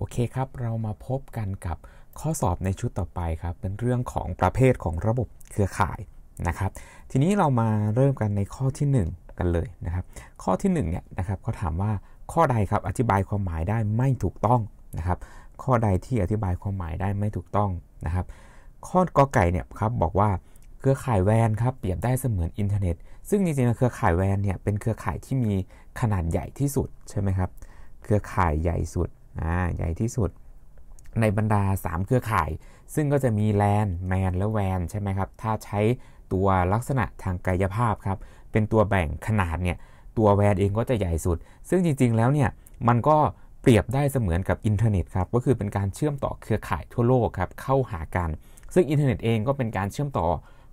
โอเคครับ เรามาพบกันกับข้อสอบในชุดต่อไปครับ เป็นเรื่องของประเภทของระบบเครือข่ายนะครับ ทีนี้เรามาเริ่มกันในข้อที่ 1 กันเลยนะครับ ข้อที่1เนี่ยนะครับเขาถามว่าข้อใดครับ อธิบายความหมายได้ไม่ถูกต้องนะครับ ข้อใดที่อธิบายความหมายได้ไม่ถูกต้องนะครับ ข้อกอไก่เนี่ยครับบอกว่าเครือข่ายแวนครับเปรียบได้เสมือนอินเทอร์เน็ต ซึ่งจริงๆเครือข่ายแวนเนี่ยเป็นเครือข่ายที่มีขนาดใหญ่ที่สุดใช่ไหมครับ เครือข่ายใหญ่สุดใหญ่ที่สุด ในบรรดา 3 เครือข่าย ซึ่งก็จะมีแลนแมนและแวนใช่ไหมครับ ถ้าใช้ตัวลักษณะทางกายภาพครับ เป็นตัวแบ่งขนาดเนี่ย ตัวแวนเองก็จะใหญ่สุด ซึ่งจริงๆ แล้วเนี่ย มันก็เปรียบได้เสมือนกับอินเทอร์เน็ตครับ ก็คือเป็นการเชื่อมต่อเครือข่ายทั่วโลกครับ เข้าหากัน ซึ่งอินเทอร์เน็ตเองก็เป็นการเชื่อมต่อ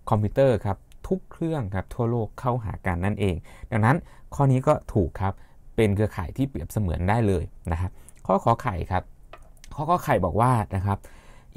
คอมพิวเตอร์ครับ ทุกเครื่องครับทั่วโลกเข้าหากันนั่นเอง ดังนั้นข้อนี้ก็ถูกครับ เป็นเครือข่ายที่เปรียบเสมือนได้เลยนะครับข้อขอไข่ครับข้อขอไข่บอกว่านะครับ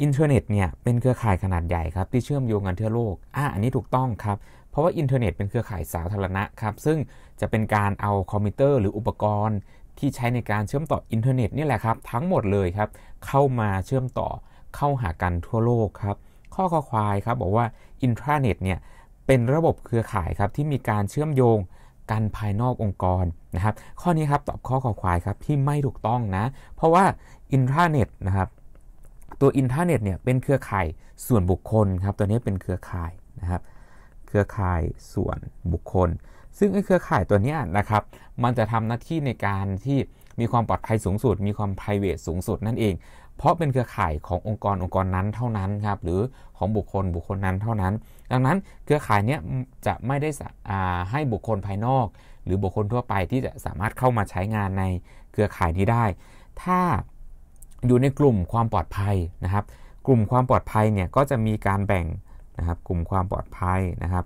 อินเทอร์เน็ตเนี่ยเป็นเครือข่ายขนาดใหญ่ครับที่เชื่อมโยงกันทั่วโลกอ่าอันนี้ถูกต้องครับ เพราะว่าอินเทอร์เน็ตเป็นเครือข่ายสาธารณะครับ ซึ่งจะเป็นการเอาคอมพิวเตอร์หรืออุปกรณ์ ที่ใช้ในการเชื่อมต่ออินเทอร์เน็ตนี่แหละครับทั้งหมดเลยครับ เข้ามาเชื่อมต่อเข้าหากันทั่วโลกครับข้อข้อควายครับบอกว่าอินทราเน็ตเนี่ยเป็นระบบเครือข่ายครับที่มีการเชื่อมโยงกันภายนอกองค์กรนะครับ ข้อนี้ครับ ตอบข้อขอควายครับที่ไม่ถูกต้องนะ เพราะว่าอินทราเน็ตนะครับ ตัวอินทราเน็ตเนี่ยเป็นเครือข่ายส่วนบุคคลครับตัวนี้เป็นเครือข่ายนะครับ เครือข่ายส่วนบุคคล ซึ่งไอ้เครือข่ายตัวนี้นะครับ มันจะทำหน้าที่ในการที่มีความปลอดภัยสูงสุด มีความ p r i v a t สูงสุดนั่นเอง เพราะเป็นเครือข่ายขององค์กรองค์กรนั้นเท่านั้นครับหรือของบุคคลบุคคลนั้นเท่านั้นดังนั้นเครือข่ายนี้จะไม่ได้ให้บุคคลภายนอก หรือบุคคลทั่วไปที่จะสามารถเข้ามาใช้งานในเครือข่ายนี้ได้ ถ้าอยู่ในกลุ่มความปลอดภัยนะครับ กลุ่มความปลอดภัยเนี่ยก็จะมีการแบ่งนะครับกลุ่มความปลอดภัยนะครับ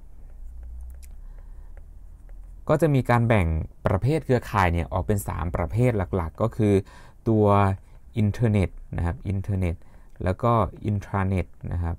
ก็จะมีการแบ่งประเภทเครือข่ายเนี่ยออกเป็น 3 ประเภทหลักๆ ก็คือตัวอินเทอร์เน็ตนะครับอินเทอร์เน็ตแล้วก็อินทราเน็ต นะครับ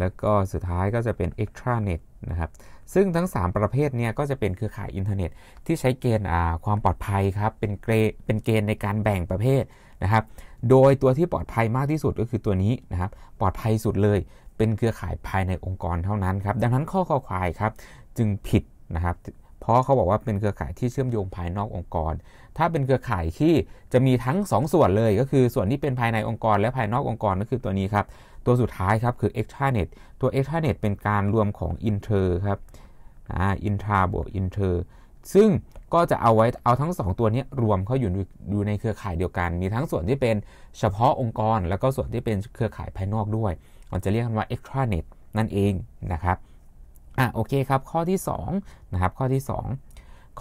แล้วก็สุดท้ายก็จะเป็น extranet นะครับซึ่งทั้ง 3 ประเภทเนี่ยก็จะเป็นเครือข่ายอินเทอร์เน็ต ที่ใช้เกณฑ์ความปลอดภัยครับเป็นเกเป็นเกณฑ์ในการแบ่งประเภทนะครับโดยตัวที่ปลอดภัยมากที่สุดก็คือตัวนี้นะครับปลอดภัยสุดเลยเป็นเครือข่ายภายในองค์กรเท่านั้นครับดังนั้นข้อข้อควายครับจึงผิดนะครับเพราะเขาบอกว่าเป็นเครือข่ายที่เชื่อมโยงภายนอกองค์กรถ้าเป็นเครือข่ายที่ จะมีทั้ง 2 ส่วนเลย ก็คือส่วนที่เป็นภายในองค์กรและภายนอกองค์กรก็คือตัวนี้ครับ ตัวสุดท้ายครับคือ extranet ตัว extranet เป็นการรวมของ inter ครับอ่า intra บวก inter ซึ่งก็จะเอาไว้เอาทั้ง 2 ตัวนี้รวมเข้าอยู่อยู่ในเครือข่ายเดียวกัน มีทั้งส่วนที่เป็นเฉพาะองค์กร แล้วก็ส่วนที่เป็นเครือข่ายภายนอกด้วยเราจะเรียกว่า extranet นั่นเองนะครับอ่ะโอเคครับข้อที่2นะครับข้อที่2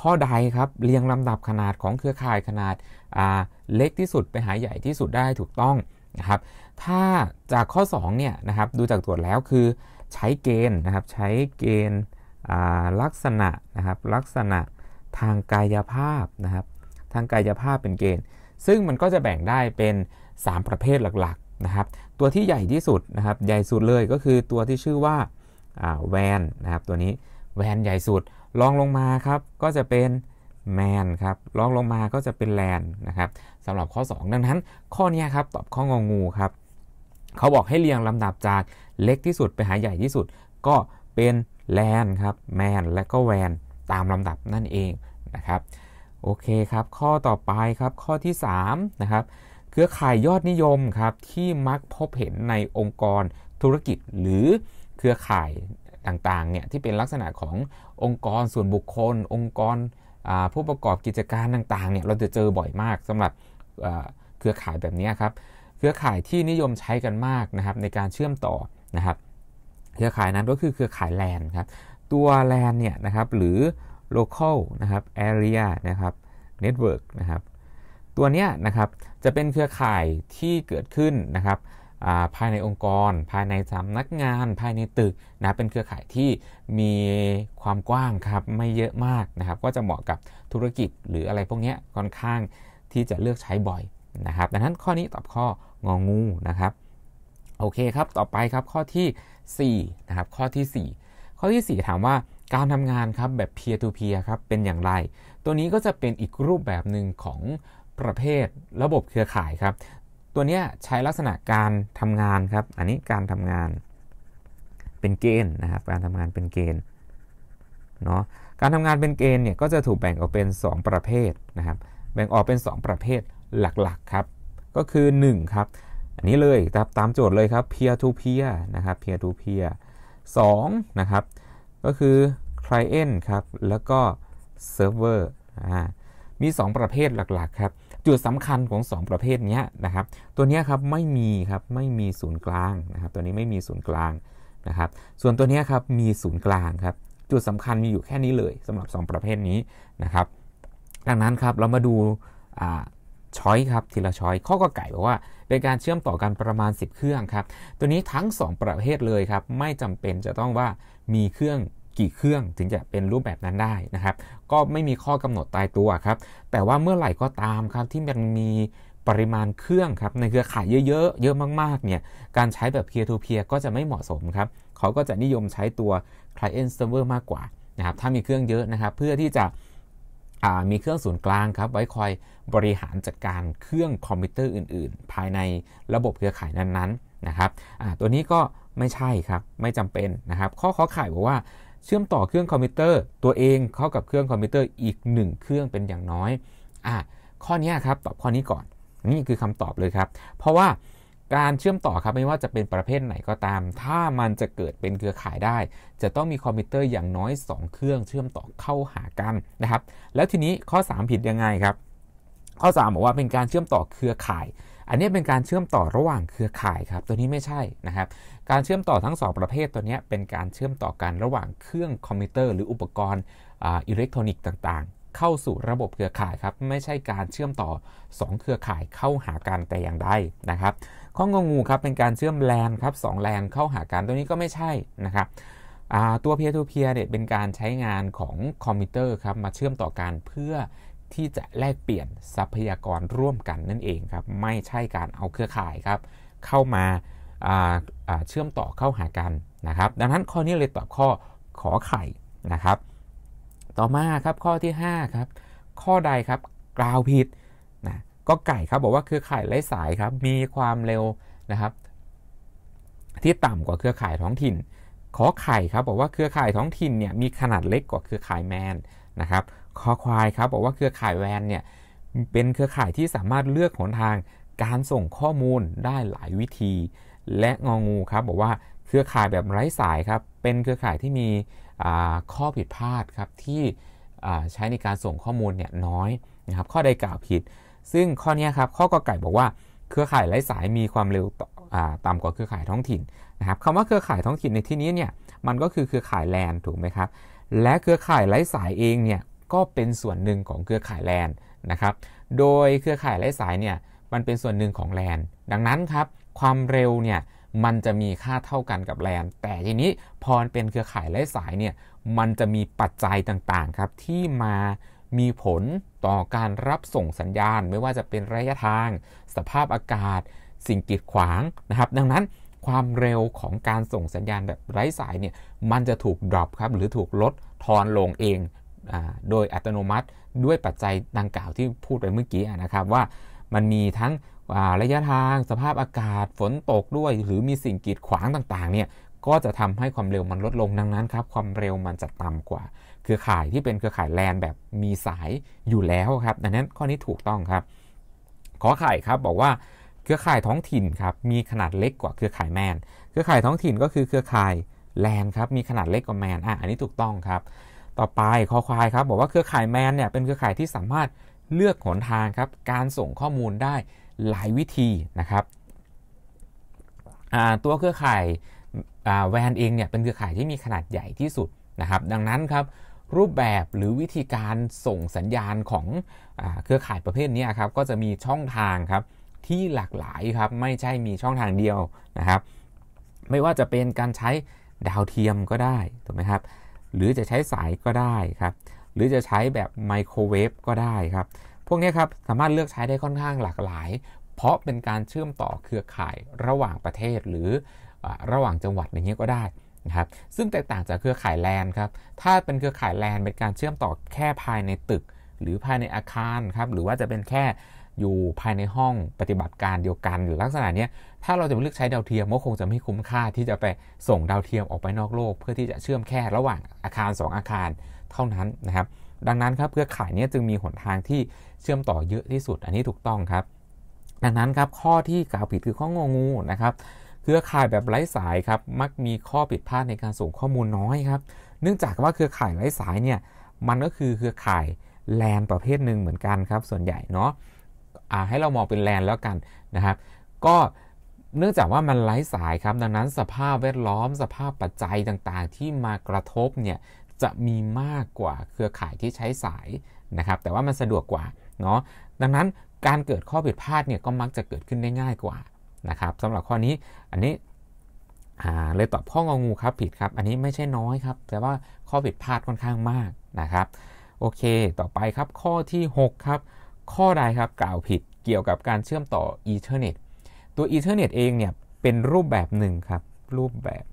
ข้อใดครับ เรียงลำดับขนาดของเครือข่ายขนาดเล็กที่สุดไปหาใหญ่ที่สุดได้ถูกต้องนะครับถ้าจากข้อ2เนี่ยนะครับดูจากตรวจแล้วคือใช้เกณฑ์นะครับใช้เกณฑ์ลักษณะนะครับลักษณะทางกายภาพนะครับทางกายภาพเป็นเกณฑ์ ซึ่งมันก็จะแบ่งได้เป็น 3 ประเภทหลักๆนะครับตัวที่ใหญ่ที่สุดนะครับใหญ่สุดเลยก็คือตัวที่ชื่อว่าแวนนะครับตัวนี้แวนใหญ่สุดลองลงมาครับก็จะเป็นแมนครับลองลงมาก็จะเป็นแลนนะครับสำหรับข้อ 2ดังนั้น ข้อนี้ครับตอบข้ององูครับเขาบอกให้เรียงลำดับจากเล็กที่สุดไปหาใหญ่ที่สุด ก็เป็นแลนครับแมนและก็แวนตามลำดับนั่นเองนะครับโอเคครับข้อต่อไปครับข้อที่3นะครับเครือข่ายยอดนิยมครับที่มักพบเห็นในองค์กรธุรกิจหรือเครือข่ายต่างๆ เนี่ยที่เป็นลักษณะขององค์กรส่วนบุคคล องค์กรผู้ประกอบกิจการต่างๆ เนี่ยเราจะเจอบ่อยมากสำหรับเครือข่ายแบบนี้ครับ เครือข่ายที่นิยมใช้กันมากนะครับ ในการเชื่อมต่อนะครับ เครือข่ายนั้นก็คือเครือข่ายแลนครับตัวแลนเนี่ยนะครับหรือ local นะครับ area นะครับ network นะครับ ตัวเนี้ยนะครับจะเป็นเครือข่ายที่เกิดขึ้นนะครับภายในองค์กร ภายในสำนักงาน ภายในตึกนะเป็นเครือข่ายที่มีความกว้างครับ ไม่เยอะมากนะครับ ก็จะเหมาะกับธุรกิจหรืออะไรพวกนี้ค่อนข้างที่จะเลือกใช้บ่อยนะครับ ดังนั้นข้อนี้ตอบข้ององูนะครับโอเคครับต่อไปครับข้อที่4นะครับข้อที่ 4 ข้อที่ 4 ถามว่าการทำงานครับแบบ peer to peer ครับเป็นอย่างไร ตัวนี้ก็จะเป็นอีกรูปแบบหนึ่งของประเภทระบบเครือข่ายครับตัวนี้ใช้ลักษณะการทำงานครับ อันนี้การทำงานเป็นเกณฑ์นะครับ การทำงานเป็นเกณฑ์เนาะ การทำงานเป็นเกณฑ์เนี่ยก็จะถูกแบ่งออกเป็น 2 ประเภทนะครับ แบ่งออกเป็น 2 ประเภทหลักๆครับ ก็คือ1ครับ อันนี้เลย ตามตามโจทย์เลยครับ peer to peer นะครับ peer to peer 2นะครับ ก็คือ client ครับ แล้วก็ server อ่า มี 2 ประเภทหลักๆครับจุดสำคัญของ 2 ประเภทนี้นะครับ ตัวนี้ครับไม่มีครับไม่มีศูนย์กลางนะครับ ตัวนี้ไม่มีศูนย์กลางนะครับ ส่วนตัวนี้ครับมีศูนย์กลางครับจุดสำคัญมีอยู่แค่นี้เลยสำหรับ 2 ประเภทนี้นะครับ ดังนั้นครับเรามาดูช้อยครับทีละช้อยข้อก็ไก่บอกว่าเป็นการเชื่อมต่อกันประมาณ 10 เครื่องครับตัวนี้ทั้ง 2 ประเภทเลยครับไม่จำเป็นจะต้องว่ามีเครื่องกี่เครื่องถึงจะเป็นรูปแบบนั้นได้นะครับ ก็ไม่มีข้อกำหนดตายตัวครับ แต่ว่าเมื่อไหร่ก็ตามครับที่มันมีปริมาณเครื่องครับในเครือข่ายเยอะๆ เยอะมากๆ เนี่ย การใช้แบบ peer to peer ก็จะไม่เหมาะสมครับ เขาก็จะนิยมใช้ตัว client server มากกว่านะครับ ถ้ามีเครื่องเยอะนะครับ เพื่อที่จะมีเครื่องศูนย์กลางครับไว้คอยบริหารจัดการเครื่องคอมพิวเตอร์อื่นๆ ภายในระบบเครือข่ายนั้นๆ นะครับ ตัวนี้ก็ไม่ใช่ครับ ไม่จำเป็นนะครับ ข้อข้อข่ายบอกว่าเชื่อมต่อเครื่องคอมพิวเตอร์ตัวเองเข้ากับเครื่องคอมพิวเตอร์อีก 1 เครื่องเป็นอย่างน้อยอ่ะข้อนี้ครับตอบข้อนี้ก่อน นี่คือคำตอบเลยครับ เพราะว่าการเชื่อมต่อครับไม่ว่าจะเป็นประเภทไหนก็ตาม ถ้ามันจะเกิดเป็นเครือข่ายได้ จะต้องมีคอมพิวเตอร์อย่างน้อย 2 เครื่องเชื่อมต่อเข้าหากันนะครับ แล้วทีนี้ข้อ 3 ผิดยังไงครับ ข้อ3บอกว่าเป็นการเชื่อมต่อเครือข่ายอันนี้เป็นการเชื่อมต่อระหว่างเครือข่ายครับ ตัวนี้ไม่ใช่นะครับ การเชื่อมต่อทั้ง2ประเภทตัวนี้เป็นการเชื่อมต่อกันระหว่างเครื่องคอมพิวเตอร์หรืออุปกรณ์อิเล็กทรอนิกส์ต่าง ๆ เข้าสู่ระบบเครือข่ายครับไม่ใช่การเชื่อมต่อ 2 เครือข่ายเข้าหากันแต่อย่างใดนะครับ ข้องงูครับเป็นการเชื่อมแลนครับสองแลนเข้าหากันตัวนี้ก็ไม่ใช่นะครับตัวเพียร์ทูเพียร์เนี่ยเป็นการใช้งานของคอมพิวเตอร์ครับมาเชื่อมต่อกันเพื่อที่จะแลกเปลี่ยนทรัพยากรร่วมกันนั่นเองครับไม่ใช่การเอาเครือข่ายครับ เข้ามาเชื่อมต่อเข้าหากันนะครับ ดังนั้นข้อนี้เลยตอบข้อขอไข่นะครับ ต่อมาครับข้อที่ 5 ครับข้อใดครับกล่าวผิดนะก็ไก่ครับบอกว่าเครือข่ายไร้สายครับ มีความเร็วนะครับ ที่ต่ำกว่าเครือข่ายท้องถิ่นขอไข่ครับบอกว่าเครือข่ายท้องถิ่นเนี่ยมีขนาดเล็กกว่าเครือข่ายแมนนะครับคอควายครับบอกว่าเครือข่ายแวนเนี่ย เป็นเครือข่ายที่สามารถเลือกหนทางการส่งข้อมูลได้หลายวิธี และงองูครับบอกว่าเครือข่ายแบบไร้สายครับเป็นเครือข่ายที่มีข้อผิดพลาดครับที่ใช้ในการส่งข้อมูลเนี่ยน้อยนะครับข้อใดกล่าวผิด ซึ่งข้อนี้ครับข้อกไก่บอกว่า เครือข่ายไร้สายมีความเร็วต่ำกว่าเครือข่ายท้องถิ่นนะครับคำว่าเครือข่ายท้องถิ่นในที่นี้เนี่ยมันก็คือเครือข่ายแลนถูกไหมครับและเครือข่ายไร้สายเองเนี่ยก็เป็นส่วนหนึ่งของเครือข่ายแลนนะครับ โดยเครือข่ายไร้สายเนี่ยมันเป็นส่วนหนึ่งของแลนดังนั้นครับความเร็วเนี่ยมันจะมีค่าเท่ากันกับแลนแต่ทีนี้พอเป็นเครือข่ายไร้สายเนี่ยมันจะมีปัจจัยต่างๆครับที่มามีผลต่อการรับส่งสัญญาณ ไม่ว่าจะเป็นระยะทาง สภาพอากาศ สิ่งกีดขวางนะครับ ดังนั้นความเร็วของการส่งสัญญาณแบบไร้สายเนี่ยมันจะถูกดรอปครับหรือถูกลดทอนลงเองโดยอัตโนมัติด้วยปัจจัยดังกล่าวที่พูดไปเมื่อกี้นะครับ ว่ามันมีทั้งระยะทางสภาพอากาศฝนตกด้วยหรือมีสิ่งกีดขวางต่างๆ เนี่ยก็จะทำให้ความเร็วมันลดลงดังนั้นครับความเร็วมันจะต่ำกว่า เครือข่ายที่เป็นเครือข่ายแลนแบบมีสายอยู่แล้วครับ ดังนั้นข้อนี้ถูกต้องครับขอไข่ครับบอกว่าเครือข่ายท้องถิ่นครับมีขนาดเล็กกว่าเครือข่ายแมน เครือข่ายท้องถิ่นก็คือเครือข่ายแลนครับมีขนาดเล็กกว่าแมนอ่ะอันนี้ถูกต้องครับต่อไปคอควายครับบอกว่าเครือข่ายแมนเนี่ยเป็นเครือข่ายที่สามารถเลือกหนทางครับ การส่งข้อมูลได้หลายวิธีนะครับ ตัวเครือข่ายแวนเองเนี่ยเป็นเครือข่ายที่มีขนาดใหญ่ที่สุดนะครับ ดังนั้นครับ รูปแบบหรือวิธีการส่งสัญญาณของอเครือข่ายประเภทนี้ครับ ก็จะมีช่องทางครับที่หลากหลายครับไม่ใช่มีช่องทางเดียวนะครับ ไม่ว่าจะเป็นการใช้ดาวเทียมก็ได้ถูกไหมครับหรือจะใช้สายก็ได้ครับ หรือจะใช้แบบไมโครเวฟก็ได้ครับ พวกนี้ครับสามารถเลือกใช้ได้ค่อนข้างหลากหลาย เพราะเป็นการเชื่อมต่อเครือข่ายระหว่างประเทศหรือระหว่างจังหวัดอย่างเงี้ยก็ได้นะครับ ซึ่งแตกต่างจากเครือข่ายแลนครับ ถ้าเป็นเครือข่ายแลนเป็นการเชื่อมต่อแค่ภายในตึกหรือภายในอาคารครับ หรือว่าจะเป็นแค่อยู่ภายในห้องปฏิบัติการเดียวกันลักษณะนี้ ถ้าเราจะเลือกใช้ดาวเทียมก็คงจะไม่คุ้มค่าที่จะไปส่งดาวเทียมออกไปนอกโลก เพื่อที่จะเชื่อมแค่ระหว่างอาคาร 2 อาคารเท่านั้นนะครับ ดังนั้นครับเครือข่ายนี้จึงมีหนทางที่เชื่อมต่อเยอะที่สุดอันนี้ถูกต้องครับ ดังนั้นครับข้อที่กล่าวผิดคือข้องงงูนะครับ เครือข่ายแบบไร้สายครับมักมีข้อผิดพลาดในการส่งข้อมูลน้อยครับ เนื่องจากว่าเครือข่ายไร้สายเนี่ยมันก็คือเครือข่ายแลนประเภทหนึ่งเหมือนกันครับส่วนใหญ่เนาะให้เรามองเป็นแลนแล้วกันนะครับ ก็เนื่องจากว่ามันไร้สายครับ ดังนั้นสภาพแวดล้อมสภาพปัจจัยต่างๆ ที่มากระทบเนี่ยจะมีมากกว่าเครือข่ายที่ใช้สายนะครับ แต่ว่ามันสะดวกกว่าเนาะดังนั้นการเกิดข้อผิดพลาดเนี่ยก็มักจะเกิดขึ้นได้ง่ายกว่านะครับสำหรับข้อนี้อันนี้เลยตอบข้องงูครับผิดครับ อันนี้ไม่ใช่น้อยครับ แต่ว่าข้อผิดพลาดค่อนข้างมากนะครับ โอเค ต่อไปครับ ข้อที่ 6 ครับข้อใดครับกล่าวผิดเกี่ยวกับการเชื่อมต่ออเทอร์เน็ตตัวทอร์เน็ตเองเนี่ย เป็นรูปแบบหนึ่งครับ รูปแบบ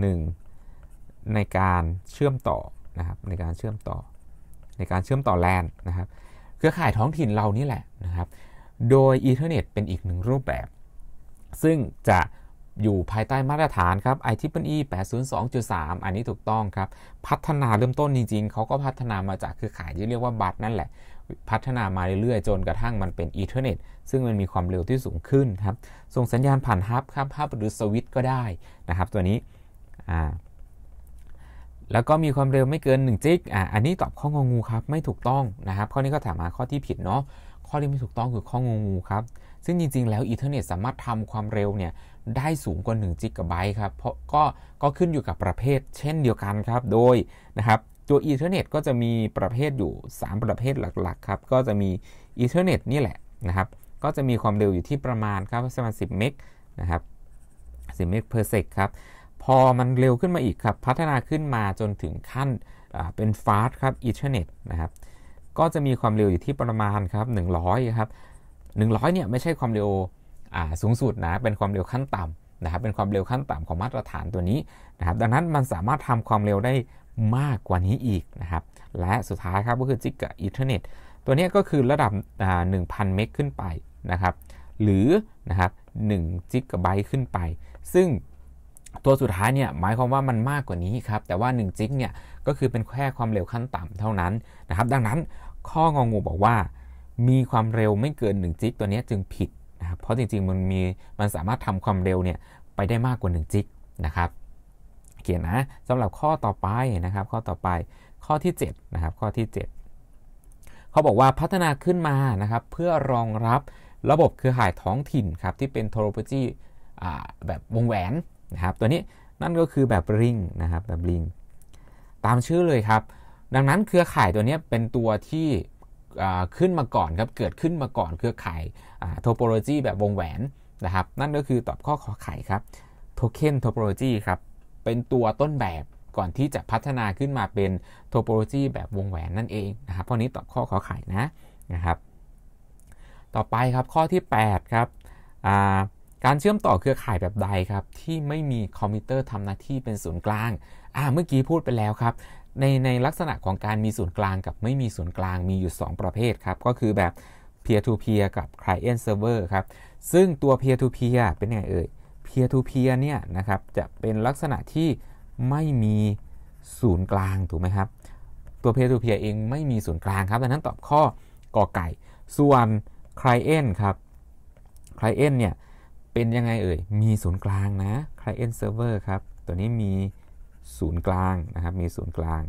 หนึ่งในการเชื่อมต่อ นะครับ ในการเชื่อมต่อในการเชื่อมต่อแลนนะครับเครือข่ายท้องถิ่นเรานี่แหละนะครับ โดยทอร์เน็ต เป็นอีกหนึ่งรูปแบบ ซึ่งจะอยู่ภายใต้มาตรฐานครับ IEEE 802.3 อันนี้ถูกต้องครับ พัฒนาเริ่มต้นจริงๆ เขาก็พัฒนามาจากเครือข่ายที่เรียกว่าบัตนั่นแหละพัฒนามาเรื่อย ๆ จนกระทั่งมันเป็นอีเทอร์เน็ตซึ่งมันมีความเร็วที่สูงขึ้นครับส่งสัญญาณผ่านฮับครับฮับหรือสวิตก็ได้นะครับตัวนี้ แล้วก็มีความเร็วไม่เกิน1จิกอ่าอันนี้ตอบข้องงูครับ ไม่ถูกต้องนะครับ ข้อนี้ก็ถามมาข้อที่ผิดเนาะข้อที่ไม่ถูกต้องคือข้องงูครับ ซึ่งจริงๆ แล้วอีเทอร์เน็ตสามารถทำความเร็วเนี่ยได้สูงกว่า1จิกะไบต์ครับเพราะก็ก็ขึ้นอยู่กับประเภท เช่นเดียวกันครับโดยนะครับตัวอีเทอร์เน็ตก็จะมีประเภทอยู่ 3 ประเภทหลักๆครับ ก็จะมีอีเทอร์เน็ตนี่ แหละ นะ ครับ ก็จะมีความเร็วอยู่ที่ประมาณ ครับประมาณ10เมกนะ ครับ10เมกเพอร์เซกครับ พอมันเร็วขึ้นมาอีกครับพัฒนาขึ้นมาจนถึงขั้นเป็นฟาสต์ครับอีเทอร์เน็ตนะครับก็จะมีความเร็วอยู่ที่ประมาณครับ100ครับ100เนี่ยไม่ใช่ความเร็วสูงสุดนะเป็นความเร็วขั้นต่ำนะครับเป็นความเร็วขั้นต่ำของมาตรฐานตัวนี้นะครับดังนั้นมันสามารถทำความเร็วได้มากกว่านี้อีกนะครับ และสุดท้ายครับก็คือจิกะอนเทอร์เน็ต ตัวนี้ก็คือระดับ1,000 เมกขึ้นไปนะครับ หรือนะครับ1จิกะไบต์ขึ้นไป ซึ่งตัวสุดท้ายเนี่ยหมายความว่ามันมากกว่านี้ครับ แต่ว่า1จิกเนี่ยก็คือเป็นแค่ความเร็วขั้นต่ำเท่านั้นนะครับ ดังนั้นข้ององูบอกว่า มีความเร็วไม่เกิน1จิกตัวนี้จึงผิดนะครับเพราะจริงๆมันมีมันสามารถทำความเร็วเนี่ยไปได้มากกว่า1จิกนะครับขียนนะสำหรับข้อต่อไปนะครับ ข้อต่อไป ข้อที่7นะครับ ข้อที่7เขาบอกว่าพัฒนาขึ้นมานะครับ เพื่อรองรับระบบเครือข่ายท้องถิ่นครับที่เป็นโทรโ l จีแบบวงแหวนนะครับ ตัวนี้นั่นก็คือแบบริงนะครับแบบริงตามชื่อเลยครับ ดังนั้นเครือข่ายตัวนี้เป็นตัวที่ขึ้นมาก่อนครับเกิดขึ้นมาก่อนเครือข่ายโทโปโลจีแบบวงแหวนนะครับ นั่นก็คือตอบข้อขอไข่ครับโทเค็นโทโปโลจีครับเป็นตัวต้นแบบก่อนที่จะพัฒนาขึ้นมาเป็นโทโปโลจีแบบวงแหวนนั่นเองนะครับข้อนี้ตอบข้อขอไขนะนะครับต่อไปครับข้อที่8ครับการเชื่อมต่อเครือข่ายแบบใดครับ ที่ไม่มีคอมพิวเตอร์ทำหน้าที่เป็นศูนย์กลางอ่าเมื่อกี้พูดไปแล้วครับในในลักษณะของการมีศูนย์กลางกับไม่มีศูนย์กลางมีอยู่ 2 ประเภทครับก็คือแบบ peer to peer กับ client server ครับซึ่งตัว peer to peer เป็นไงเอ่ย peer to peer เนี่ยนะครับจะเป็นลักษณะที่ไม่มีศูนย์กลาง ถูกไหมครับ ตัว peer to peer เองไม่มีศูนย์กลางครับดังนั้นตอบข้อกอไก่ ส่วน client ครับ client เนี่ยเป็นยังไงเอ่ยมีศูนย์กลางนะ client server ครับตัวนี้มีศูนย์กลางนะครับ มีศูนย์กลาง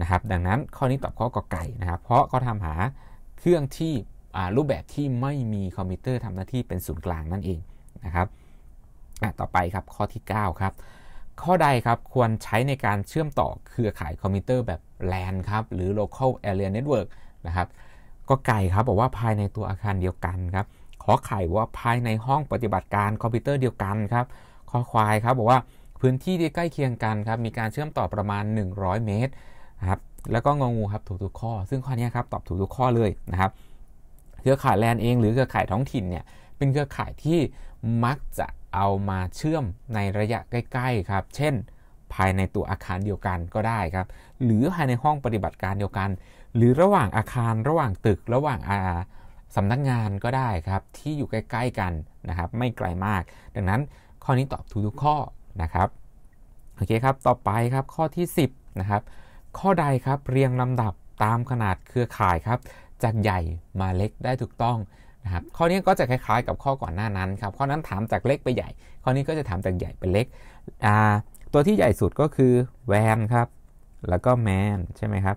นะครับ ดังนั้นข้อนี้ตอบข้อกอไก่นะครับ เพราะเขาทำหาเครื่องที่รูปแบบที่ไม่มีคอมพิวเตอร์ทำหน้าที่เป็นศูนย์กลางนั่นเองนะครับต่อไปครับข้อที่ 9 ครับ ข้อใดครับควรใช้ในการเชื่อมต่อเครือข่ายคอมพิวเตอร์แบบ LAN ครับหรือ local area network นะครับก็ไก่ครับบอกว่าภายในตัวอาคารเดียวกันครับขอไข่ว่าภายในห้องปฏิบัติการคอมพิวเตอร์เดียวกันครับข้อควายครับบอกว่าพื้นที่ที่ใกล้เคียงกันครับมีการเชื่อมต่อประมาณ 100 เมตรครับแล้วก็งงูครับถูกทุกข้อ ซึ่งข้อนี้ครับตอบถูกทุกข้อเลยนะครับ เครือข่ายแลนเองหรือเครือข่ายท้องถิ่นเนี่ยเป็นเครือข่ายที่มักจะเอามาเชื่อมในระยะใกล้ๆ ครับ เช่น ภายในตัวอาคารเดียวกันก็ได้ครับ หรือภายในห้องปฏิบัติการเดียวกัน หรือระหว่างอาคาร ระหว่างตึก ระหว่างาสำนักงานก็ได้ครับ ที่อยู่ใกล้ ๆ กันนะครับ ไม่ไกลมาก ดังนั้นข้อนี้ตอบทุกข้อนะครับ โอเคครับ ต่อไปครับข้อที่10นะครับ ข้อใดครับเรียงลำดับตามขนาดเครือข่ายครับ จากใหญ่มาเล็กได้ถูกต้องนะครับข้อนี้ก็จะคล้ายๆกับข้อก่อนหน้านั้นครับข้อนั้นถามจากเล็กไปใหญ่ ข้อนี้ก็จะถามจากใหญ่ไปเล็กตัวที่ใหญ่สุดก็คือแวนครับแล้วก็แมนใช่ไหมครับ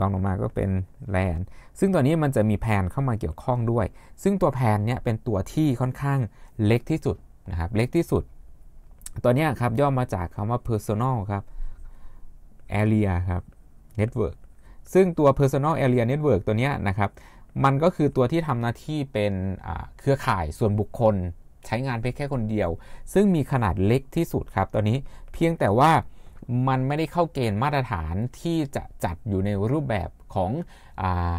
ลองลงมาก็เป็นแลนซึ่งตัวนี้มันจะมีแพนเข้ามาเกี่ยวข้องด้วย ซึ่งตัวแพนเนี่ยเป็นตัวที่ค่อนข้างเล็กที่สุดนะครับเล็กที่สุด ตัวนี้ครับย่อมาจากคำว่า personal ครับ area ครับ network ซึ่งตัว personal area network ตัวนี้นะครับมันก็คือตัวที่ทำหน้าที่เป็นเครือข่ายส่วนบุคคลใช้งานเพียงแค่คนเดียว ซึ่งมีขนาดเล็กที่สุดครับตอนนี้เพียงแต่ว่ามันไม่ได้เข้าเกณฑ์มาตรฐานที่จะจัดอยู่ในรูปแบบของอา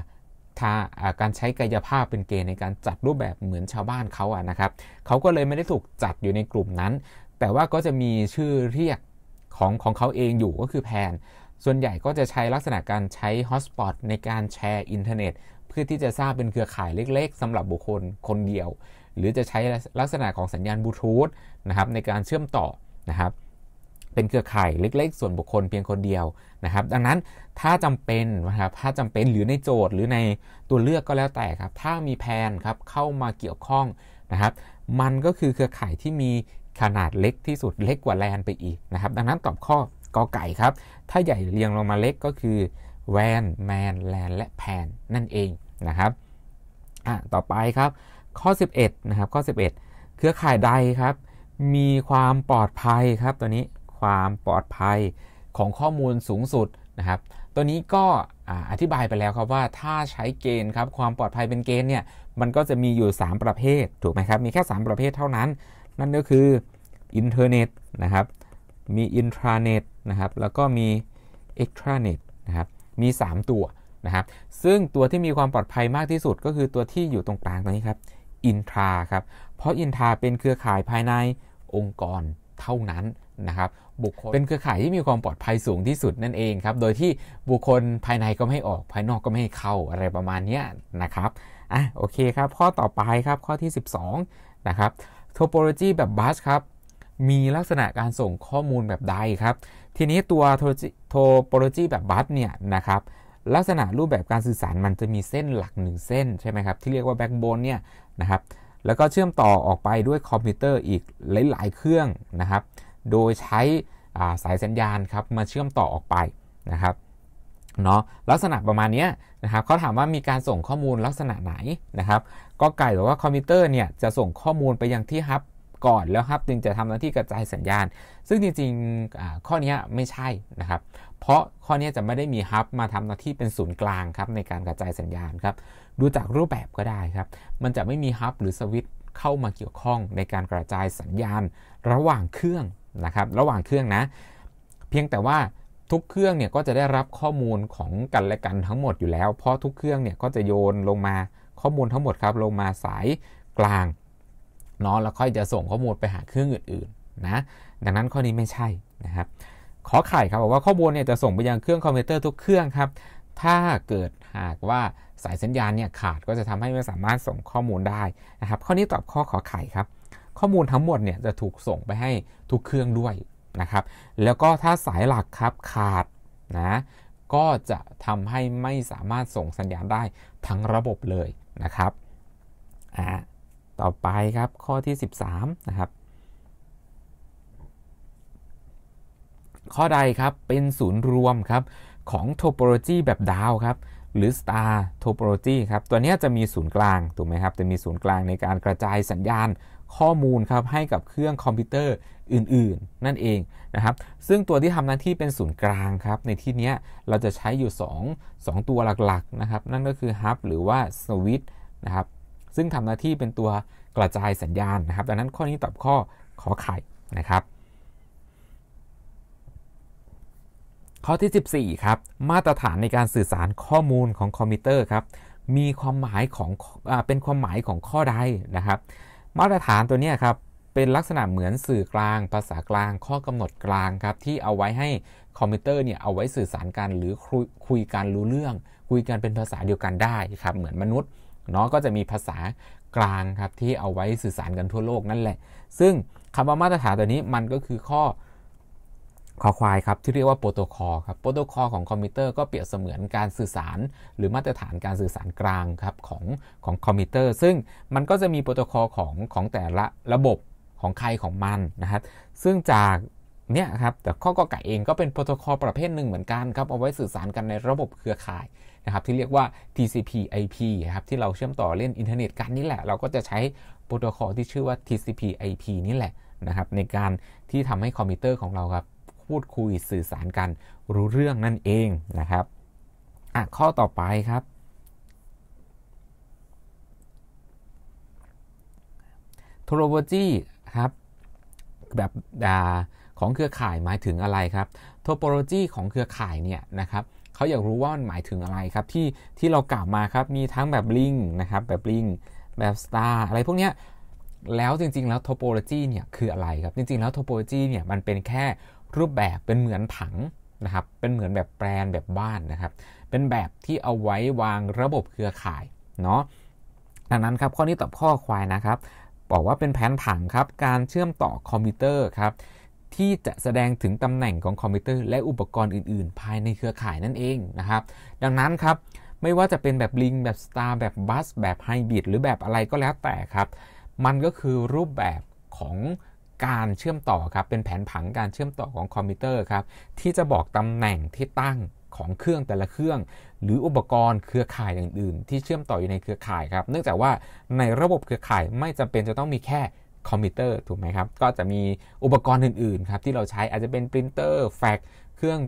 ทาการใช้กายภาพเป็นเกณฑ์ในการจัดรูปแบบเหมือนชาวบ้านเขาอะนะครับเขาก็เลยไม่ได้ถูกจัดอยู่ในกลุ่มนั้น แต่ว่าก็จะมีชื่อเรียกของของเขาเองอยู่ก็คือแพนส่วนใหญ่ก็จะใช้ลักษณะการใช้ฮอสปอตในการแชร์อินเทอร์เน็ตพื่อที่จะสร้างเป็นเครือข่ายเล็ก ๆ สำหรับบุคคลคนเดียว หรือจะใช้ลักษณะของสัญญาณบลูทูธนะครับ ในการเชื่อมต่อนะครับ เป็นเครือข่ายเล็ก ๆ ส่วนบุคคลเพียงคนเดียวนะครับดังนั้นถ้าจำเป็นนะครับถ้าจำเป็นหรือในโจทย์หรือในตัวเลือกก็แล้วแต่ครับ ถ้ามีแพนครับเข้ามาเกี่ยวข้องนะครับ มันก็คือเครือข่ายที่มีขนาดเล็กที่สุดเล็กกว่าแลนไปอีกนะครับ ดังนั้นตอบข้อกอไก่ครับถ้าใหญ่เรียงลงมาเล็กก็คือแวนแมนแลนและแพนนั่นเองนะครับต่อไปครับข้อ 11นะครับข้อ11 เครือข่ายใดครับมีความปลอดภัยครับตัวนี้ความปลอดภัยของข้อมูลสูงสุดนะครับตัวนี้ก็อธิบายไปแล้วครับว่าถ้าใช้เกณฑ์ครับความปลอดภัยเป็นเกณฑ์เนี่ยมันก็จะมีอยู่ 3 ประเภท ถูกไหมครับ มีแค่ 3 ประเภทเท่านั้น นั่นก็คืออินเทอร์เน็ตนะครับมีอินทราเน็ตนะครับแล้วก็มีเอ็กทราเน็ตนะครับมี 3 ตัวนะครับซึ่งตัวที่มีความปลอดภัยมากที่สุดก็คือตัวที่อยู่ตรงกลางตรงนี้ครับอินทราครับ เพราะอินทราเป็นเครือข่ายภายในองค์กรเท่านั้นนะครับ บุคคลเป็นเครือข่ายที่มีความปลอดภัยสูงที่สุดนั่นเองครับ โดยที่บุคคลภายในก็ไม่ให้ออก ภายนอกก็ไม่ให้เข้าอะไรประมาณนี้นะครับ อ่ะ โอเคครับ ข้อต่อไปครับข้อที่12นะครับโทโปโลจีแบบบัสครับ มีลักษณะการส่งข้อมูลแบบใดครับ ทีนี้ตัวโทโปโลจีแบบบัสเนี่ยนะครับลักษณะรูปแบบการสื่อสารมันจะมีเส้นหลักหนึ่งเส้นใช่ไหมครับ ที่เรียกว่าแบ็กโบนเนี่ยนะครับ แล้วก็เชื่อมต่อออกไปด้วยคอมพิวเตอร์อีก หลายๆเครื่องนะครับ โดยใช้สายสัญญาณครับมาเชื่อมต่อออกไปนะครับเนาะลักษณะประมาณนี้นะครับเขาถามว่ามีการส่งข้อมูลลักษณะไหนนะครับก็ไก่บอกว่าคอมพิวเตอร์เนี่ยจะส่งข้อมูลไปยังที่ฮับ ก่อนแล้วฮับจึงจะทำหน้าที่กระจายสัญญาณ ซึ่งจริงๆข้อนี้ไม่ใช่นะครับเพราะข้อนี้จะไม่ได้มีฮับมาทำหน้าที่เป็นศูนย์กลางครับ ในการกระจายสัญญาณครับดูจากรูปแบบก็ได้ครับ มันจะไม่มีฮับหรือสวิตช์เข้ามาเกี่ยวข้องในการกระจายสัญญาณ ระหว่างเครื่องนะครับ ระหว่างเครื่องนะ เพียงแต่ว่าทุกเครื่องเนี่ยก็จะได้รับข้อมูลของกันและกันทั้งหมดอยู่แล้ว เพราะทุกเครื่องเนี่ยก็จะโยนลงมาข้อมูลทั้งหมดครับ ลงมาสายกลางเนาะแล้วค่อยจะส่งข้อมูลไปหาเครื่องอื่นๆนะดังนั้นข้อนี้ไม่ใช่นะครับขอไข่ครับบอกว่าข้อมูลเนี่ยจะส่งไปยังเครื่องคอมพิวเตอร์ทุกเครื่องครับ ถ้าเกิดหากว่าสายสัญญาณเนี่ยขาดก็จะทำให้ไม่สามารถส่งข้อมูลได้นะครับ ข้อนี้ตอบข้อขอไข่ครับ ข้อมูลทั้งหมดเนี่ยจะถูกส่งไปให้ทุกเครื่องด้วยนะครับ แล้วก็ถ้าสายหลักครับขาดนะก็จะทำให้ไม่สามารถส่งสัญญาณได้ทั้งระบบเลยนะครับอ่าต่อไปครับข้อที่ 13 นะครับข้อใดครับเป็นศูนย์รวมครับของโทโปโลจีแบบดาวครับ หรือ Star Topology ครับ ตัวนี้จะมีศูนย์กลาง ถูกไหมครับ จะมีศูนย์กลางในการกระจายสัญญาณข้อมูลครับ ให้กับเครื่องคอมพิวเตอร์อื่นๆ นั่นเองนะครับ ซึ่งตัวที่ทำหน้าที่เป็นศูนย์กลางครับ ในที่นี้เราจะใช้อยู่ 2 2 ตัวหลักๆนะครับ นั่นก็คือฮับหรือว่าสวิตนะครับซึ่งทำหน้าที่เป็นตัวกระจายสัญญาณนะครับดังนั้นข้อนี้ตอบข้อขอไข่นะครับข้อที่ 14 ครับ มาตรฐานในการสื่อสารข้อมูลของคอมพิวเตอร์ครับ มีความหมายของอเป็นความหมายของข้อใดนะครับ มาตรฐานตัวนี้ครับ เป็นลักษณะเหมือนสื่อกลาง ภาษากลางข้อกำหนดกลางครับที่เอาไว้ให้คอมพิวเตอร์เนี่ยเอาไว้สื่อสารกัน หรือคุยคุยกันรู้เรื่อง คุยกันเป็นภาษาเดียวกันได้ครับเหมือนมนุษย์เนาะก็จะมีภาษากลางครับที่เอาไว้สื่อสารกันทั่วโลกนั่นแหละ ซึ่งคำว่ามาตรฐานตัวนี้มันก็คือข้อคอควายครับที่เรียกว่าโปรโตคอลครับโปรโตคอลของคอมพิวเตอร์ก็เปรียบเสมือนการสื่อสารหรือมาตรฐานการสื่อสารกลางครับของของคอมพิวเตอร์ ซึ่งมันก็จะมีโปรโตคอลของของแต่ละระบบของใครของมันนะครับซึ่งจากเนี่ยครับแต่ข้อกอไก่เองก็เป็นโปรโตคอลประเภทหนึ่งเหมือนกันครับเอาไว้สื่อสารกันในระบบเครือข่ายนะครับที่เรียกว่า TCP/IP ครับที่เราเชื่อมต่อเล่นอินเทอร์เน็ตกันนี่แหละ เราก็จะใช้โปรโตคอลที่ชื่อว่า TCP/IP นี่แหละนะครับในการที่ทำให้คอมพิวเตอร์ของเราครับพูดคุยสื่อสารกันรู้เรื่องนั่นเองนะครับอ่ะข้อต่อไปครับโทโลโลจีครับแบบอของเครือข่ายหมายถึงอะไรครับโทโปโลจีของเครือข่ายเนี่ยนะครับเขาอยากรู้ว่ามันหมายถึงอะไรครับที่ที่เรากล่าวมาครับมีทั้งแบบลิงนะครับแบบลิงแบบสตาร์อะไรพวกเนี้ยแล้วจริง ๆแล้วโทโปโลจีเนี่ยคืออะไรครับจริงๆแล้วโทโปโลจีเนี่ยมันเป็นแค่รูปแบบเป็นเหมือนถังนะครับ เป็นเหมือนแบบแปลนแบบบ้านนะครับ เป็นแบบที่เอาไว้วางระบบเครือข่ายเนาะดังนั้นครับข้อนี้ตอบข้อควายนะครับ บอกว่าเป็นแผนผังครับ การเชื่อมต่อคอมพิวเตอร์ครับ ที่จะแสดงถึงตำแหน่งของคอมพิวเตอร์และอุปกรณ์อื่นๆภายในเครือข่ายนั่นเองนะครับ ดังนั้นครับไม่ว่าจะเป็นแบบลิงแบบสตาร์แบบบัสแบบไฮบริดหรือแบบอะไรก็แล้วแต่ครับ มันก็คือรูปแบบของการเชื่อมต่อครับเป็นแผนผังการเชื่อมต่อของคอมพิวเตอร์ครับ ที่จะบอกตำแหน่งที่ตั้งของเครื่องแต่ละเครื่อง หรืออุปกรณ์เครือข่ายอื่น ๆ ที่เชื่อมต่ออยู่ในเครือข่ายครับเนื่องจากว่าในระบบเครือข่ายไม่จำเป็นจะต้องมีแค่คอมพิวเตอร์ถูกไหมครับ ก็จะมีอุปกรณ์อื่นๆครับที่เราใช้อาจจะเป็นปรินเตอร์แฟกเครื่อง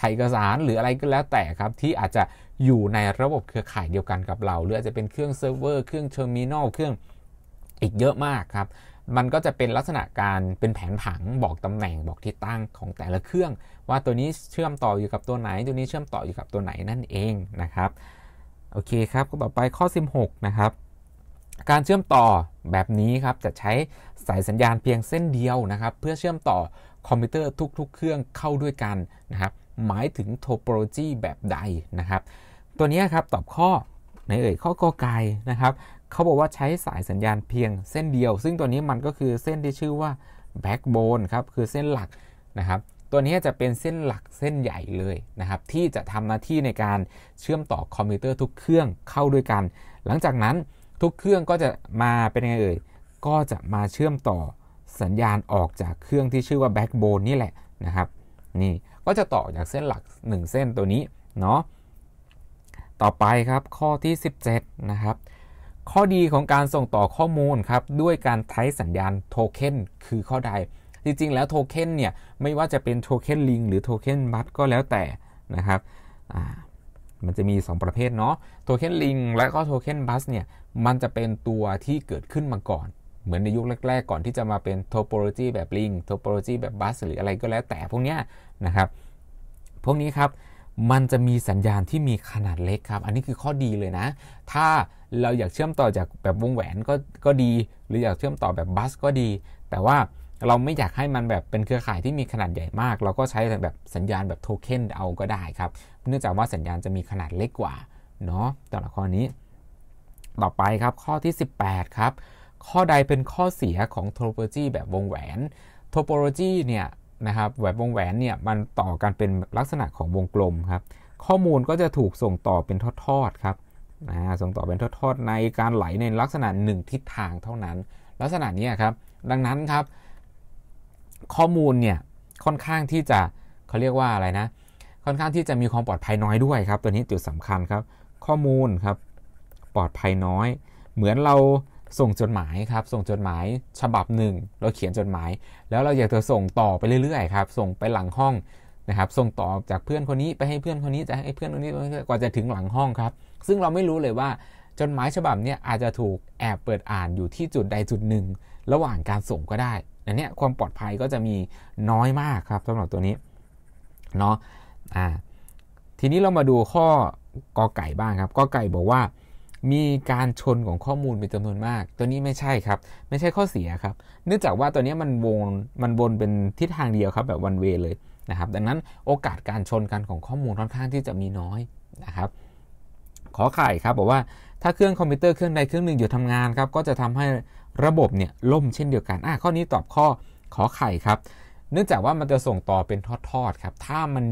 ถ่ายเอกสารหรืออะไรก็แล้วแต่ครับที่อาจจะอยู่ในระบบเครือข่ายเดียวกันกับเรา หรืออาจจะเป็นเครื่องเซิร์ฟเวอร์เครื่องเทอร์มินอลเครื่องอีกเยอะมากครับมันก็จะเป็นลักษณะการเป็นแผนผังบอกตำแหน่งบอกที่ตั้งของแต่ละเครื่อง ว่าตัวนี้เชื่อมต่ออยู่กับตัวไหน ตัวนี้เชื่อมต่ออยู่กับตัวไหนนั่นเองนะครับโอเคครับก็ต่อไปข้อ 16 นะครับ การเชื่อมต่อแบบนี้ครับจะใช้สายสัญญาณเพียงเส้นเดียวนะครับ เพื่อเชื่อมต่อคอมพิวเตอร์ทุกๆ เครื่องเข้าด้วยกันนะครับ หมายถึงโทโปโลจีแบบใดนะครับ ตัวนี้ครับตอบข้อในเอ่ยข้อกอไก่นะครับเขาบอกว่าใช้สายสัญญาณเพียงเส้นเดียว ซึ่งตัวนี้มันก็คือเส้นที่ชื่อว่าแบ็กโบนครับคือเส้นหลักนะครับ ตัวนี้จะเป็นเส้นหลักเส้นใหญ่เลยนะครับ ที่จะทำหน้าที่ในการเชื่อมต่อคอมพิวเตอร์ทุกเครื่องเข้าด้วยกัน หลังจากนั้นทุกเครื่องก็จะมาเป็นไงเอ่ยก็จะมาเชื่อมต่อสัญญาณออกจากเครื่องที่ชื่อว่าแบ็กโบนนี่แหละนะครับ นี่ก็จะต่อจากเส้นหลัก 1 เส้นตัวนี้เนาะต่อไปครับข้อที่ 17 นะครับข้อดีของการส่งต่อข้อมูลครับด้วยการใช้สัญญาณโทเค็นคือข้อใด จริงๆแล้วโทเค็นเนี่ยไม่ว่าจะเป็นโทเค็นลิงหรือโทเค็นบัตก็แล้วแต่นะครับ มันจะมี 2 ประเภทเนาะ โทเค็นลิงและก็โทเค็นบัสเนี่ยมันจะเป็นตัวที่เกิดขึ้นมาก่อน เหมือนในยุคแรก ๆ ก่อนที่จะมาเป็นโทโปโลจีแบบลิงโทโปโลจีแบบบัสหรืออะไรก็แล้วแต่พวกเนี้ยนะครับ พวกนี้ครับมันจะมีสัญญาณที่มีขนาดเล็กครับ อันนี้คือข้อดีเลยนะ ถ้าเราอยากเชื่อมต่อจากแบบวงแหวนก็ก็ดีหรืออยากเชื่อมต่อแบบบัสก็ดี แต่ว่าเราไม่อยากให้มันแบบเป็นเครือข่ายที่มีขนาดใหญ่มาก เราก็ใช้แบบสัญญาณแบบโทเค็นเอาก็ได้ครับเนื่องจากว่าสัญญาณจะมีขนาดเล็กกว่าเนาะต่อละข้อนี้ ต่อไปครับข้อที่ 18 ครับ ข้อใดเป็นข้อเสียของโทโปโลจีแบบวงแหวนโทโปโลจีเนี่ยนะครับแบบวงแหวนเนี่ยมันต่อกันเป็นลักษณะของวงกลมครับ ข้อมูลก็จะถูกส่งต่อเป็นทอดๆครับนะส่งต่อเป็นทอดๆ ในการไหลในลักษณะหนึ่งทิศทางเท่านั้น ลักษณะนี้ครับดังนั้นครับ ข้อมูลเนี่ยค่อนข้างที่จะเขาเรียกว่าอะไรนะ ค่อนข้างที่จะมีความปลอดภัยน้อยด้วยครับตัวนี้จุดสำคัญครับ ข้อมูลครับปลอดภัยน้อย เหมือนเราส่งจดหมายครับ ส่งจดหมายฉบับหนึ่งเราเขียนจดหมาย แล้วเราอยากจะส่งต่อไปเรื่อยๆครับส่งไปหลังห้องนะครับ ส่งต่อจากเพื่อนคนนี้ไปให้เพื่อนคนนี้จะให้เพื่อนคนนี้กว่าจะถึงหลังห้องครับซึ่งเราไม่รู้เลยว่าจดหมายฉบับนี้อาจจะถูกแอบเปิดอ่านอยู่ที่จุดใดจุดหนึ่ง ระหว่างการส่งก็ได้อันนี้ความปลอดภัยก็จะมีน้อยมากครับสำหรับตัวนี้เนาะอ่าทีนี้เรามาดูข้อกอไก่บ้างครับกอไก่บอกว่ามีการชนของข้อมูลเป็นจำนวนมาก ตัวนี้ไม่ใช่ครับไม่ใช่ข้อเสียครับ เนื่องจากว่าตัวนี้มันวนมันวนเป็นทิศทางเดียวครับ แบบวันเวเลยนะครับ ดังนั้นโอกาสการชนกันของข้อมูลค่อนข้างที่จะมีน้อยนะครับขอไข่ครับบอกว่าถ้าเครื่องคอมพิวเตอร์เครื่องใดเครื่องหนึ่งอยู่ทำงานครับ ก็จะทำให้ระบบเนี่ยล่มเช่นเดียวกันอ่ะ ข้อนี้ตอบข้อขอไข่ครับ เนื่องจากว่ามันจะส่งต่อเป็นทอดๆครับถ้ามัน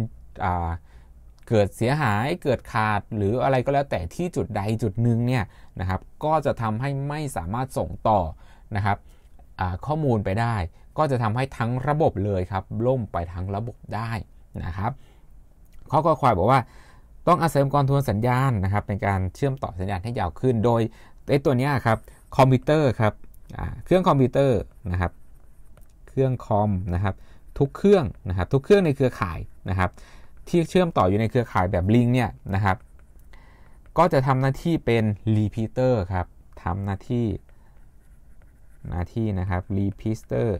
เกิดเสียหายเกิดขาด หรืออะไรก็แล้วแต่ที่จุดใดจุดหนึ่งเนี่ยนะครับก็จะทำให้ไม่สามารถส่งต่อนะครับข้อมูลไปได้ ก็จะทำให้ทั้งระบบเลยครับล่มไปทั้งระบบได้นะครับ ข้อข้อควายบอกว่าต้องอาศัยองค์กรทวนสัญญาณนะครับเป็นการเชื่อมต่อสัญญาณให้ยาวขึ้นโดยไอ้ตัวนี้ครับคอมพิวเตอร์ครับเครื่องคอมพิวเตอร์นะครับเครื่องคอมนะครับทุกเครื่องนะครับทุกเครื่องในเครือข่ายนะครับ ที่เชื่อมต่ออยู่ในเครือข่ายแบบลิงเนี่ยนะครับ ก็จะทำหน้าที่เป็นรีพีเตอร์ครับทำหน้าที่หน้าที่นะครับรีพีเตอร์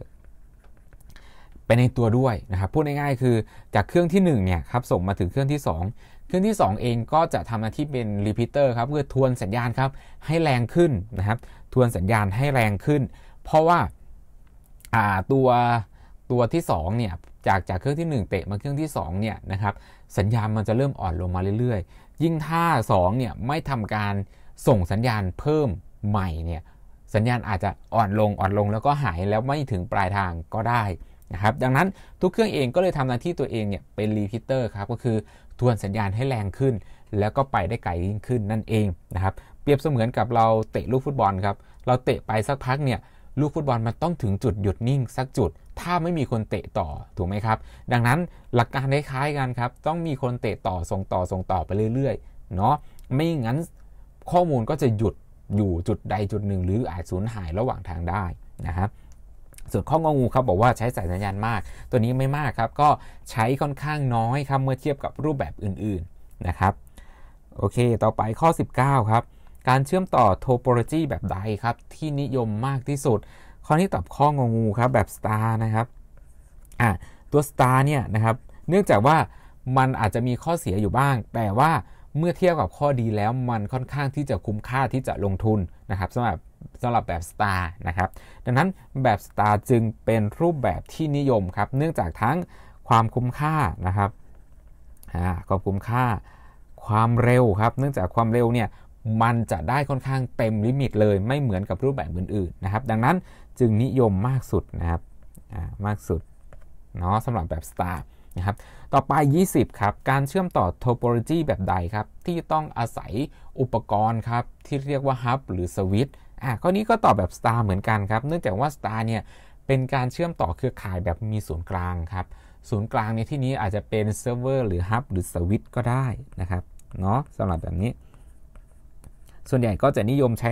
ไปในตัวด้วยนะครับ พูดง่ายๆ คือจากเครื่องที่1เนี่ยครับส่งมาถึงเครื่องที่ 2 เครื่องที่ 2 เองก็จะทำหน้าที่เป็นรีพิเตอร์ครับเพื่อทวนสัญญาณครับให้แรงขึ้นนะครับทวนสัญญาณให้แรงขึ้น เพราะว่าตัวตัวที่2เนี่ยจากจากเครื่องที่ 1 เตะมาเครื่องที่2เนี่ยนะครับสัญญาณมันจะเริ่มอ่อนลงมาเรื่อย ๆ ยิ่งถ้า2เนี่ยไม่ทำการส่งสัญญาณเพิ่มใหม่เนี่ยสัญญาณอาจจะอ่อนลงอ่อนลงแล้วก็หาย แล้วไม่ถึงปลายทางก็ได้นะครับดังนั้นทุกเครื่องเองก็เลยทำหน้าที่ตัวเองเนี่ยเป็นรีพิเตอร์ครับก็คือทวนสัญญาณให้แรงขึ้น แล้วก็ไปได้ไกลยิ่งขึ้นนั่นเองนะครับ เปรียบเสมือนกับเราเตะลูกฟุตบอลครับเราเตะไปสักพักเนี่ยลูกฟุตบอลมันต้องถึงจุดหยุดนิ่งสักจุด ถ้าไม่มีคนเตะต่อถูกไหมครับ ดังนั้นหลักการคล้ายกันครับ ต้องมีคนเตะต่อส่งต่อส่งต่อไปเรื่อย ๆ เนาะไม่งั้นข้อมูลก็จะหยุดอยู่จุดใดจุดหนึ่งหรืออาจสูญหายระหว่างทางได้นะครับส่วนข้องงูครับบอกว่าใช้สายสัญญาณมาก ตัวนี้ไม่มากครับ ก็ใช้ค่อนข้างน้อยครับเมื่อเทียบกับรูปแบบอื่นๆนะครับโอเคต่อไปข้อ 19 ครับ การเชื่อมต่อโทโปโลจีแบบใดครับที่นิยมมากที่สุด ข้อนี้ตอบข้องงูครับแบบสตาร์นะครับอ่ะตัวสตาร์เนี่ยนะครับเนื่องจากว่ามันอาจจะมีข้อเสียอยู่บ้างแต่ว่าเมื่อเทียบกับข้อดีแล้วมันค่อนข้างที่จะคุ้มค่าที่จะลงทุนนะครับสำหรับสำหรับแบบสตาร์นะครับ ดังนั้นแบบสตาร์จึงเป็นรูปแบบที่นิยมครับ เนื่องจากทั้งความคุ้มค่านะครับความคุ้มค่าความเร็วครับเนื่องจากความเร็วเนี่ยมันจะได้ค่อนข้าง เต็มลิมิตเลย ไม่เหมือนกับรูปแบบอื่นๆนะครับ ดังนั้นจึงนิยมมากสุดนะครับมากสุดเนาะสำหรับแบบสตาร์นะครับ ต่อไป 20 ครับ การเชื่อมต่อโทโปโลจีแบบใดครับที่ต้องอาศัยอุปกรณ์ครับที่เรียกว่าฮับหรือสวิตช์อ่ะข้อนี้ก็ตอบแบบ star เหมือนกันครับเนื่องจากว่า star เนี่ยเป็นการเชื่อมต่อเครือข่ายแบบมีศูนย์กลางครับศูนย์กลางในที่นี้อาจจะเป็นเซิร์ฟเวอร์หรือฮับหรือสวิตก็ได้นะครับเนาะสำหรับแบบนี้ ส่วนใหญ่ก็จะนิยมใช้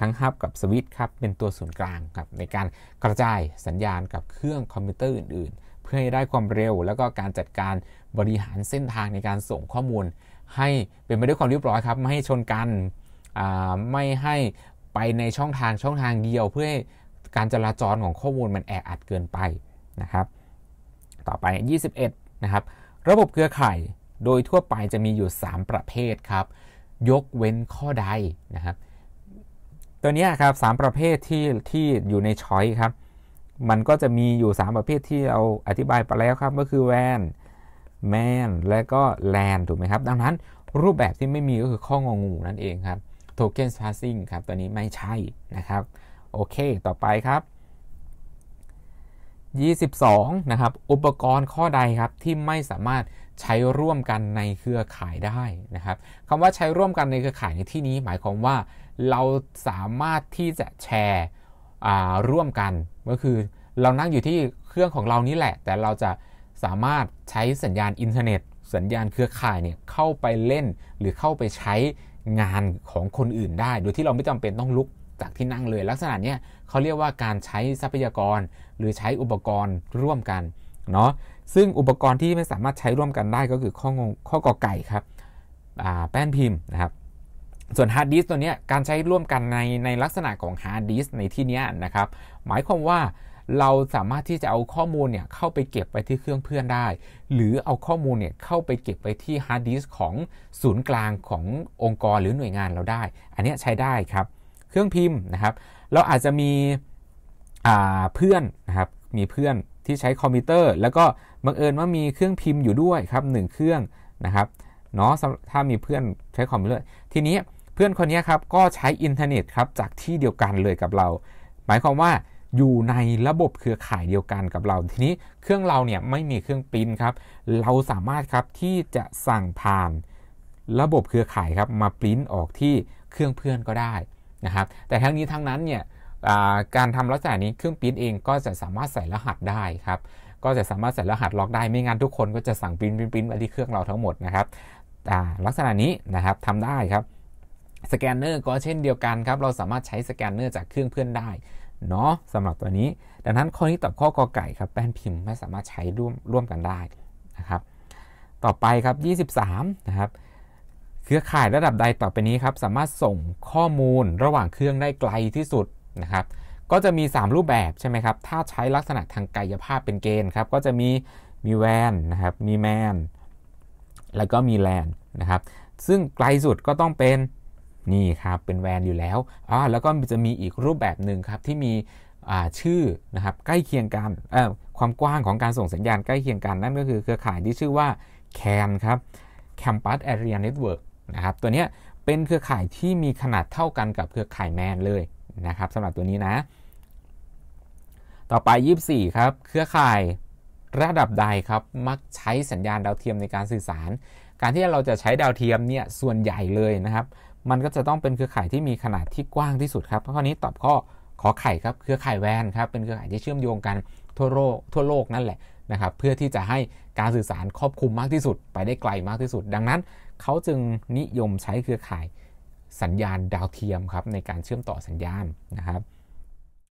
ทั้งฮับกับสวิตครับเป็นตัวศูนย์กลางครับในการกระจายสัญญาณกับเครื่องคอมพิวเตอร์อื่น ๆ เพื่อให้ได้ความเร็วแล้วก็การจัดการบริหารเส้นทางในการส่งข้อมูล ให้เป็นไปด้วยความเรียบร้อยครับไม่ให้ชนกันไม่ให้ไปในช่องทางช่องทางเดียวเพื่อให้การจราจรของข้อมูลมันแออัดเกินไปนะครับต่อไป 21 นะครับ ระบบเครือข่ายโดยทั่วไปจะมีอยู่ 3 ประเภทครับยกเว้นข้อใดนะครับ ตัวนี้ครับสประเภทที่ที่อยู่ในช้อยครับ มันก็จะมีอยู่ 3 ประเภทที่เราอธิบายไปแล้วครับก็คือแวนแมนและก็แลนถูกไหมครับ ดังนั้นรูปแบบที่ไม่มีก็คือข้ององูนั่นเองครับโทเค็นพาสซิ่งครับตัวนี้ไม่ใช่นะครับ โอเคต่อไปครับ 22 นะครับ อุปกรณ์ข้อใดครับที่ไม่สามารถใช้ร่วมกันในเครือข่ายได้นะครับคำว่าใช้ร่วมกันในเครือข่ายในที่นี้หมายความว่าเราสามารถที่จะแชร์ร่วมกัน ก็คือเรานั่งอยู่ที่เครื่องของเรานี่แหละแต่เราจะสามารถใช้สัญญาณอินเทอร์เน็ต สัญญาณเครือข่ายเนี่ยเข้าไปเล่นหรือเข้าไปใช้งานของคนอื่นได้ โดยที่เราไม่จำเป็นต้องลุกจากที่นั่งเลย ลักษณะนี้เขาเรียกว่าการใช้ทรัพยากร หรือใช้อุปกรณ์ร่วมกันเนาะ ซึ่งอุปกรณ์ที่ไม่สามารถใช้ร่วมกันได้ก็คือข้อข้อกอไก่ครับ แป้นพิมพ์นะครับ ส่วน ฮาร์ดดิสตัวนี้การใช้ร่วมกันในในลักษณะของฮาร์ดดิสในที่นี้นะครับ หมายความว่าเราสามารถที่จะเอาข้อมูลเนี่ยเข้าไปเก็บไว้ที่เครื่องเพื่อนได้ หรือเอาข้อมูลเนี่ยเข้าไปเก็บไว้ที่ฮาร์ดดิสของศูนย์กลางขององค์กรหรือหน่วยงานเราได้ อันนี้ใช้ได้ครับเครื่องพิมพ์นะครับเราอาจจะมีเพื่อนนะครับมีเพื่อนที่ใช้คอมพิวเตอร์แล้วก็บังเอิญว่ามีเครื่องพิมพ์อยู่ด้วยครับหนึ่งเครื่องนะครับเนาะถ้ามีเพื่อนใช้คอมพิวเตอร์ทีนี้เพื่อนคนนี้ครับก็ใช้อินเทอร์เน็ตครับจากที่เดียวกันเลยกับเรา หมายความว่าอยู่ในระบบเครือข่ายเดียวกันกับเรา ทีนี้เครื่องเราเนี่ยไม่มีเครื่องปริ้นครับ เราสามารถครับที่จะสั่งผ่าน ระบบเครือข่ายครับมาปริ้นออกที่เครื่องเพื่อนก็ได้นะครับ แต่ทั้งนี้ทั้งนั้นเนี่ยการทำลักษณะนี้เครื่องปริ้นเองก็จะสามารถใส่รหัสได้ครับ ก็จะสามารถใส่รหัสล็อกได้ ไม่งั้นทุกคนก็จะสั่งปริ้นปริ้นปริ้นมาที่เครื่องเราทั้งหมดนะครับลักษณะนี้นะครับทำได้ครับ สแกนเนอร์ก็เช่นเดียวกันครับ เราสามารถใช้สแกนเนอร์จากเครื่องเพื่อนได้เนาะสำหรับตัวนี้ดังนั้นข้อนี้ตอบข้อกอไก่ครับแป้นพิมพ์ไม่สามารถใช้ร่วมร่วมกันได้นะครับต่อไปครับ 23นะครับเครือข่ายระดับใดต่อไปนี้ครับสามารถส่งข้อมูลระหว่างเครื่องได้ไกลที่สุดนะครับก็จะมี 3 รูปแบบใช่ไหมครับถ้าใช้ลักษณะทางกายภาพเป็นเกณฑ์ครับก็จะมีมีแวนนะครับมีแมน แล้วก็มีแลนนะครับซึ่งไกลสุดก็ต้องเป็นนี่ ครับเป็นแวน อยู่แล้วอ่าแล้วก็จะมีอีกรูปแบบหนึ่งครับ ที่มีชื่อนะครับใกล้เคียงกันความกว้างของการส่งสัญญาณใกล้เคียงกันนั่น ก็คือเครือข่ายที่ชื่อว่า CAN ครับ Campus Area Network นะครับ ตัวนี้เป็นเครือข่ายที่มีขนาดเท่ากันกับเครือข่ายแมนเลยนะครับสำหรับตัวนี้นะ ต่อไป 24 ครับเครือข่ายระดับใดครับมักใช้สัญญาณดาวเทียมในการสื่อสาร การที่เราจะใช้ดาวเทียมเนี่ยส่วนใหญ่เลยนะครับมันก็จะต้องเป็นเครือข่ายที่มีขนาดที่กว้างที่สุดครับข้อนี้ตอบข้อขอไข่ครับเครือข่ายแวนครับ เป็นเครือข่ายที่เชื่อมโยงกันทั่วโลกทั่วโลกนั่นแหละนะครับ เพื่อที่จะให้การสื่อสารครอบคลุมมากที่สุด ไปได้ไกลมากที่สุด ดังนั้นเขาจึงนิยมใช้เครือข่าย สัญญาณดาวเทียมครับในการเชื่อมต่อสัญญาณนะครับ